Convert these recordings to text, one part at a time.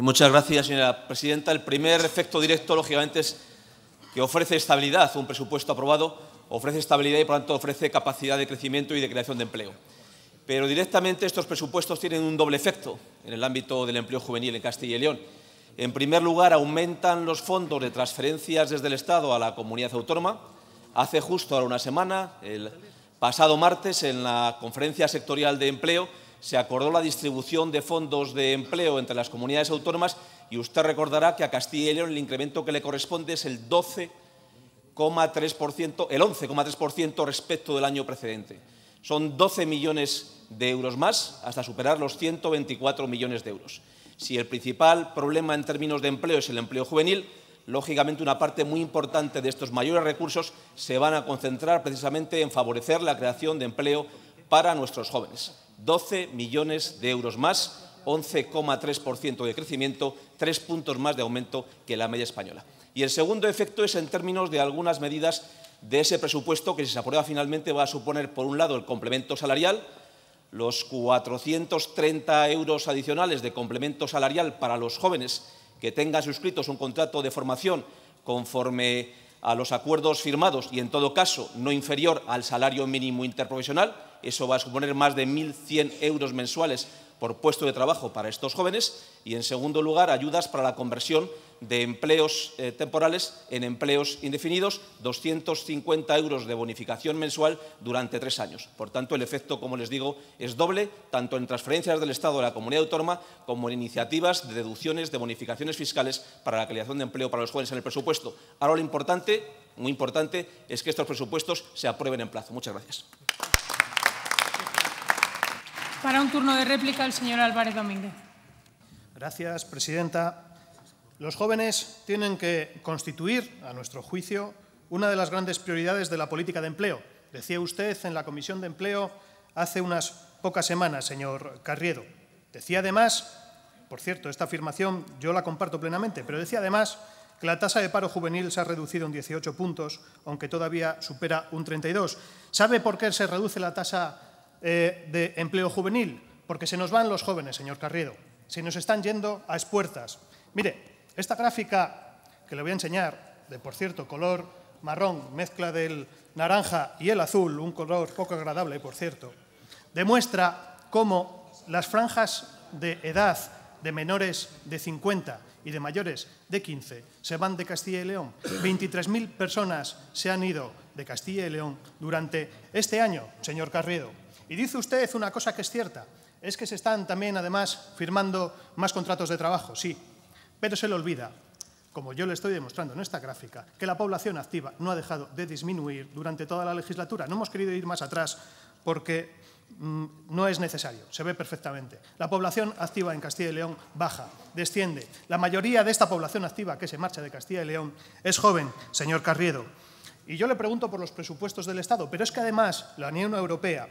muchas gracias, señora presidenta. El primer efecto directo, lógicamente, es que ofrece estabilidad. Un presupuesto aprobado ofrece estabilidad y, por lo tanto, ofrece capacidad de crecimiento y de creación de empleo. Pero directamente estos presupuestos tienen un doble efecto en el ámbito del empleo juvenil en Castilla y León. En primer lugar, aumentan los fondos de transferencias desde el Estado a la comunidad autónoma. Hace justo ahora una semana, el pasado martes, en la conferencia sectorial de empleo, se acordó la distribución de fondos de empleo entre las comunidades autónomas y usted recordará que a Castilla y León el incremento que le corresponde es el el 11,3% respecto del año precedente. Son 12 millones de euros más hasta superar los 124 millones de euros. Si el principal problema en términos de empleo es el empleo juvenil, lógicamente una parte muy importante de estos mayores recursos se van a concentrar precisamente en favorecer la creación de empleo para nuestros jóvenes. 12 millones de euros más, 11,3% de crecimiento, tres puntos más de aumento que la media española. Y el segundo efecto es en términos de algunas medidas de ese presupuesto que, si se aprueba finalmente, va a suponer, por un lado, el complemento salarial, los 430 euros adicionales de complemento salarial para los jóvenes que tengan suscritos un contrato de formación conforme a los acuerdos firmados y, en todo caso, no inferior al salario mínimo interprofesional, eso va a suponer más de 1.100 euros mensuales por puesto de trabajo para estos jóvenes. Y, en segundo lugar, ayudas para la conversión de empleos eh, temporales en empleos indefinidos, 250 euros de bonificación mensual durante tres años. Por tanto, el efecto, como les digo, es doble, tanto en transferencias del Estado a la comunidad autónoma como en iniciativas de deducciones de bonificaciones fiscales para la creación de empleo para los jóvenes en el presupuesto. Ahora lo importante, muy importante, es que estos presupuestos se aprueben en plazo. Muchas gracias. Para un turno de réplica, el señor Álvarez Domínguez. Gracias, presidenta. Los jóvenes tienen que constituir, a nuestro juicio, una de las grandes prioridades de la política de empleo. Decía usted en la Comisión de Empleo hace unas pocas semanas, señor Carriedo. Decía además, por cierto, esta afirmación yo la comparto plenamente, pero decía además que la tasa de paro juvenil se ha reducido en 18 puntos, aunque todavía supera un 32. ¿Sabe por qué se reduce la tasa eh, de empleo juvenil, porque se nos van los jóvenes, señor Carrido. se nos están yendo a espuertas Mire, esta gráfica que le voy a enseñar, de por cierto color marrón, mezcla del naranja y el azul, un color poco agradable, por cierto, demuestra cómo las franjas de edad de menores de 50 y de mayores de 15 se van de Castilla y León. 23.000 personas se han ido de Castilla y León durante este año, señor Carriedo. Y dice usted una cosa que es cierta, es que se están también, además, firmando más contratos de trabajo, sí, pero se le olvida, como yo le estoy demostrando en esta gráfica, que la población activa no ha dejado de disminuir durante toda la legislatura. No hemos querido ir más atrás porque mm, no es necesario, se ve perfectamente. La población activa en Castilla y León baja, desciende. La mayoría de esta población activa que se marcha de Castilla y León es joven, señor Carriedo. Y yo le pregunto por los presupuestos del Estado, pero es que además la Unión Europea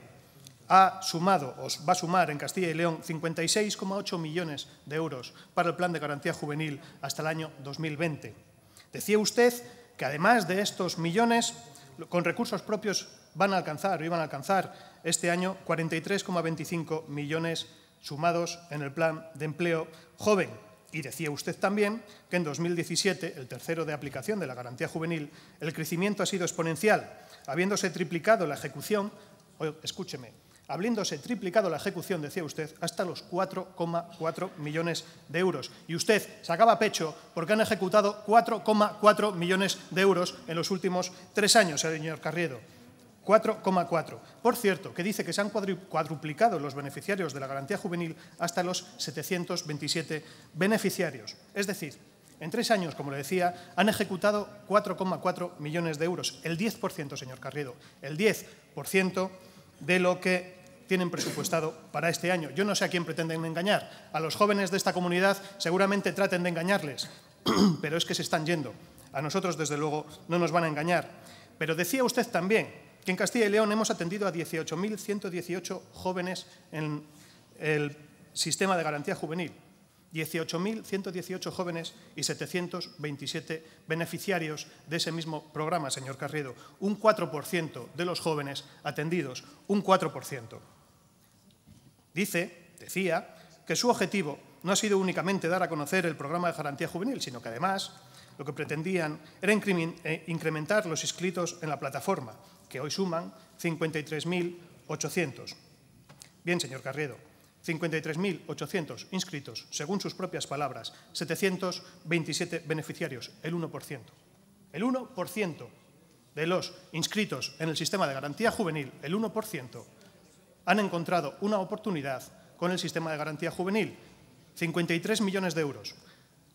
ha sumado, o va a sumar en Castilla y León, 56,8 millones de euros para el Plan de Garantía Juvenil hasta el año 2020. Decía usted que además de estos millones, con recursos propios van a alcanzar o iban a alcanzar este año 43,25 millones sumados en el Plan de Empleo Joven. Y decía usted también que en 2017, el tercero de aplicación de la garantía juvenil, el crecimiento ha sido exponencial, habiéndose triplicado la ejecución, escúcheme, habiéndose triplicado la ejecución, decía usted, hasta los 4,4 millones de euros. Y usted sacaba pecho porque han ejecutado 4,4 millones de euros en los últimos tres años, señor Carriedo. 4,4. Por cierto, que dice que se han cuadruplicado los beneficiarios de la garantía juvenil hasta los 727 beneficiarios. Es decir, en tres años, como le decía, han ejecutado 4,4 millones de euros, el 10%, señor Carriedo, el 10% de lo que tienen presupuestado para este año. Yo no sé a quién pretenden engañar. A los jóvenes de esta comunidad seguramente traten de engañarles, pero es que se están yendo. A nosotros, desde luego, no nos van a engañar. Pero decía usted también que en Castilla y León hemos atendido a 18.118 jóvenes en el sistema de garantía juvenil. 18.118 jóvenes y 727 beneficiarios de ese mismo programa, señor Carrido. Un 4% de los jóvenes atendidos, un 4%. Dice, decía, que su objetivo no ha sido únicamente dar a conocer el programa de garantía juvenil, sino que además lo que pretendían era eh, incrementar los inscritos en la plataforma, que hoy suman 53.800. Bien, señor Carriedo, 53.800 inscritos, según sus propias palabras, 727 beneficiarios, el 1%. El 1% de los inscritos en el sistema de garantía juvenil, el 1%, han encontrado una oportunidad con el sistema de garantía juvenil. 53 millones de euros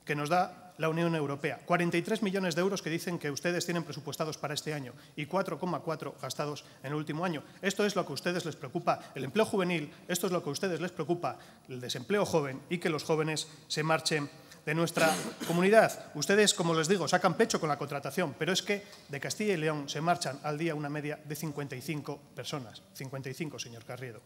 que nos da la Unión Europea, 43 millones de euros que dicen que ustedes tienen presupuestados para este año y 4,4 gastados en el último año. Esto es lo que a ustedes les preocupa el empleo juvenil, esto es lo que a ustedes les preocupa el desempleo joven y que los jóvenes se marchen de nuestra comunidad. Ustedes, como les digo, sacan pecho con la contratación, pero es que de Castilla y León se marchan al día una media de 55 personas. 55, señor Carriero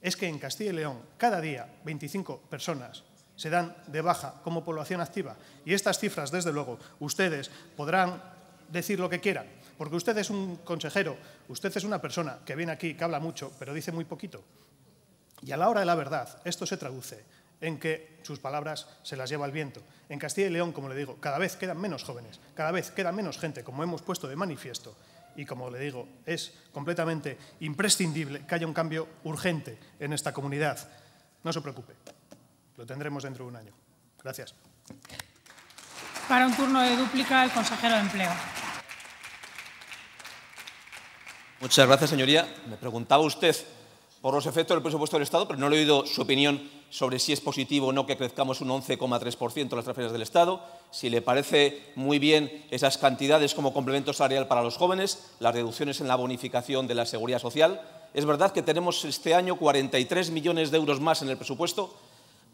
Es que en Castilla y León cada día 25 personas se dan de baja como población activa. Y estas cifras, desde luego, ustedes podrán decir lo que quieran, porque usted es un consejero, usted es una persona que viene aquí, que habla mucho, pero dice muy poquito. Y a la hora de la verdad, esto se traduce en que sus palabras se las lleva el viento. En Castilla y León, como le digo, cada vez quedan menos jóvenes, cada vez queda menos gente, como hemos puesto de manifiesto. Y como le digo, es completamente imprescindible que haya un cambio urgente en esta comunidad. No se preocupe, lo tendremos dentro de un año. Gracias. Para un turno de dúplica, el consejero de Empleo. Muchas gracias, señoría. Me preguntaba usted por los efectos del presupuesto del Estado, pero no le he oído su opinión sobre si es positivo o no que crezcamos un 11,3% las transferencias del Estado, si le parece muy bien esas cantidades como complemento salarial para los jóvenes, las reducciones en la bonificación de la seguridad social. Es verdad que tenemos este año 43 millones de euros más en el presupuesto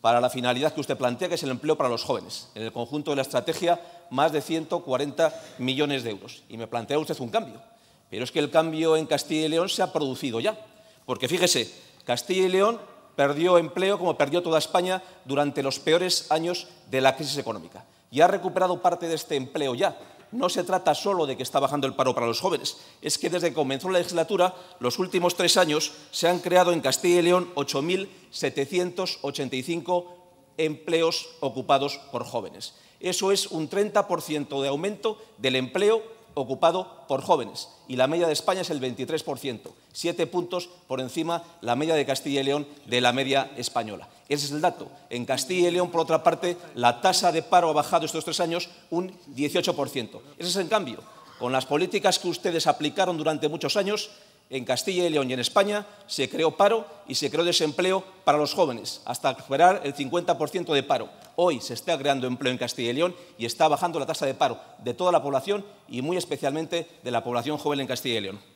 para la finalidad que usted plantea, que es el empleo para los jóvenes. En el conjunto de la estrategia, más de 140 millones de euros. Y me plantea usted un cambio. Pero es que el cambio en Castilla y León se ha producido ya porque fíjese, Castilla y León perdió empleo como perdió toda España durante los peores años de la crisis económica. Y ha recuperado parte de este empleo ya. No se trata solo de que está bajando el paro para los jóvenes, es que desde que comenzó la legislatura, los últimos tres años, se han creado en Castilla y León 8.785 empleos ocupados por jóvenes. Eso es un 30% de aumento del empleo ocupado por jóvenes y la media de España es el 23%, siete puntos por encima la media de Castilla y León de la media española. Ese es el dato. En Castilla y León, por otra parte, la tasa de paro ha bajado estos tres años un 18%. Ese es en cambio. Con las políticas que ustedes aplicaron durante muchos años, en Castilla y León y en España se creó paro y se creó desempleo para los jóvenes, hasta superar el 50% de paro. Hoy se está creando empleo en Castilla y León y está bajando la tasa de paro de toda la población y muy especialmente de la población joven en Castilla y León.